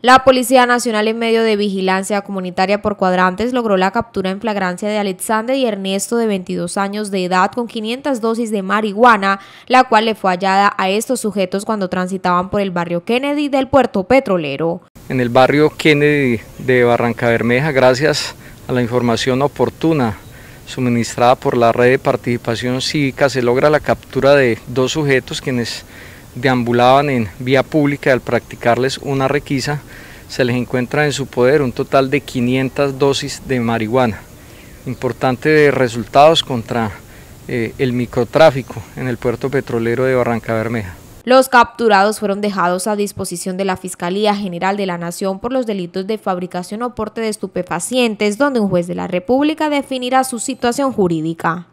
La Policía Nacional en medio de vigilancia comunitaria por cuadrantes logró la captura en flagrancia de Alexander y Ernesto de 22 años de edad con 500 dosis de marihuana, la cual le fue hallada a estos sujetos cuando transitaban por el barrio Kennedy del puerto petrolero. En el barrio Kennedy de Barranca Bermeja, gracias a la información oportuna suministrada por la red de participación cívica, se logra la captura de dos sujetos quienes deambulaban en vía pública y al practicarles una requisa se les encuentra en su poder un total de 500 dosis de marihuana. importante de resultados contra eh, el microtráfico en el puerto petrolero de Barranca Bermeja. Los capturados fueron dejados a disposición de la Fiscalía General de la Nación por los delitos de fabricación o porte de estupefacientes, donde un juez de la República definirá su situación jurídica.